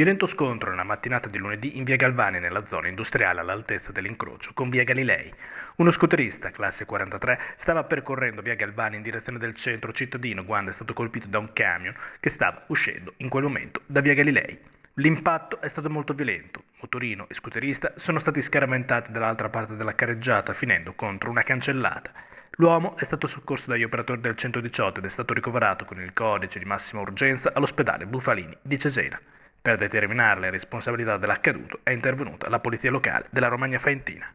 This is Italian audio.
Violento scontro nella mattinata di lunedì in via Galvani, nella zona industriale all'altezza dell'incrocio con via Galilei. Uno scooterista, classe 43, stava percorrendo via Galvani in direzione del centro cittadino quando è stato colpito da un camion che stava uscendo in quel momento da via Galilei. L'impatto è stato molto violento. Motorino e scooterista sono stati scaraventati dall'altra parte della carreggiata, finendo contro una cancellata. L'uomo è stato soccorso dagli operatori del 118 ed è stato ricoverato con il codice di massima urgenza all'ospedale Bufalini di Cesena. Per determinare le responsabilità dell'accaduto è intervenuta la polizia locale della Romagna Faentina.